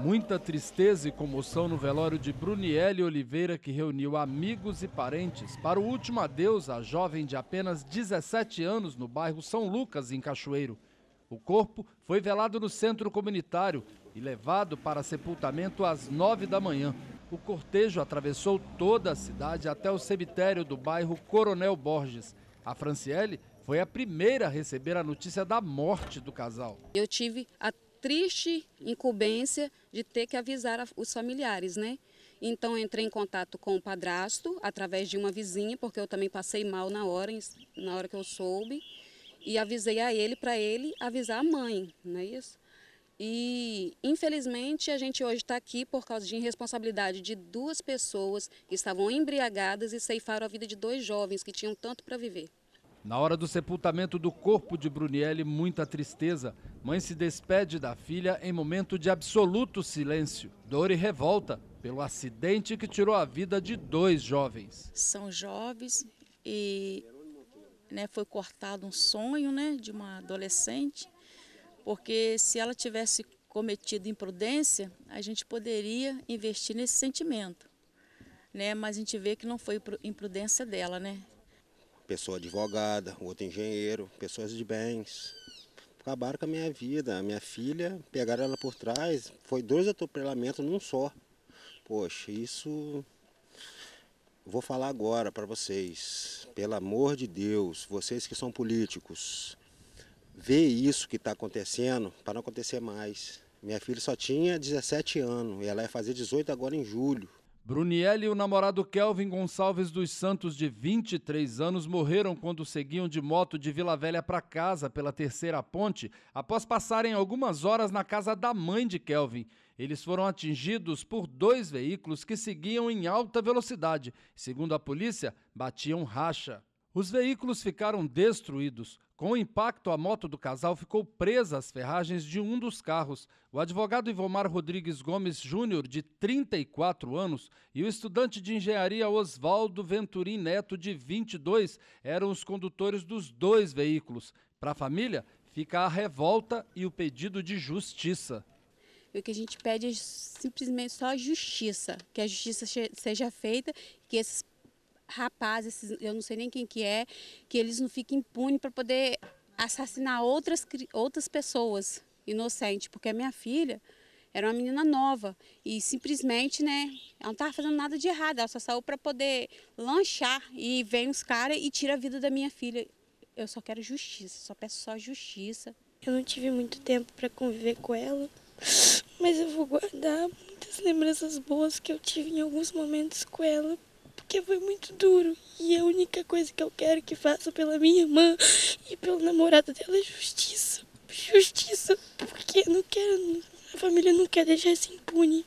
Muita tristeza e comoção no velório de Bruniele Oliveira, que reuniu amigos e parentes para o último adeus à jovem de apenas 17 anos no bairro São Lucas, em Cachoeiro. O corpo foi velado no centro comunitário e levado para sepultamento às 9 da manhã. O cortejo atravessou toda a cidade até o cemitério do bairro Coronel Borges. A Franciele foi a primeira a receber a notícia da morte do casal. Eu tive a triste incumbência de ter que avisar os familiares, né? Então entrei em contato com o padrasto através de uma vizinha, porque eu também passei mal na hora, na hora que eu soube, e avisei a ele para ele avisar a mãe, não é isso? E infelizmente a gente hoje está aqui por causa de irresponsabilidade de duas pessoas que estavam embriagadas e ceifaram a vida de dois jovens que tinham tanto para viver. Na hora do sepultamento do corpo de Brunielli, muita tristeza. Mãe se despede da filha em momento de absoluto silêncio. Dor e revolta pelo acidente que tirou a vida de dois jovens. São jovens e né, foi cortado um sonho né, de uma adolescente, porque se ela tivesse cometido imprudência, a gente poderia investir nesse sentimento. Né, mas a gente vê que não foi imprudência dela, né? pessoa advogada, outro engenheiro, pessoas de bens. Acabaram com a minha vida. A minha filha, pegaram ela por trás, foi dois atropelamentos num só. Poxa, isso vou falar agora para vocês, pelo amor de Deus, vocês que são políticos, vê isso que está acontecendo para não acontecer mais. Minha filha só tinha 17 anos e ela vai fazer 18 agora em julho. Bruniel e o namorado Kelvin Gonçalves dos Santos, de 23 anos, morreram quando seguiam de moto de Vila Velha para casa pela terceira ponte, após passarem algumas horas na casa da mãe de Kelvin. Eles foram atingidos por dois veículos que seguiam em alta velocidade. Segundo a polícia, batiam racha. Os veículos ficaram destruídos. Com o impacto, a moto do casal ficou presa às ferragens de um dos carros. O advogado Ivomar Rodrigues Gomes Júnior, de 34 anos, e o estudante de engenharia Oswaldo Venturim Neto, de 22, eram os condutores dos dois veículos. Para a família, fica a revolta e o pedido de justiça. O que a gente pede é simplesmente só a justiça, que a justiça seja feita, que esses rapaz, esses, eu não sei nem quem que é, que eles não fiquem impunes para poder assassinar outras, outras pessoas inocentes, porque a minha filha era uma menina nova e simplesmente, né, ela não estava fazendo nada de errado, ela só saiu para poder lanchar e vem os caras e tira a vida da minha filha. Eu só quero justiça, só peço só justiça. Eu não tive muito tempo para conviver com ela, mas eu vou guardar muitas lembranças boas que eu tive em alguns momentos com ela, porque foi muito duro. E é a única coisa que eu quero que faça pela minha irmã e pelo namorado dela é justiça. Justiça, porque não quero, a família não quer deixar isso impune.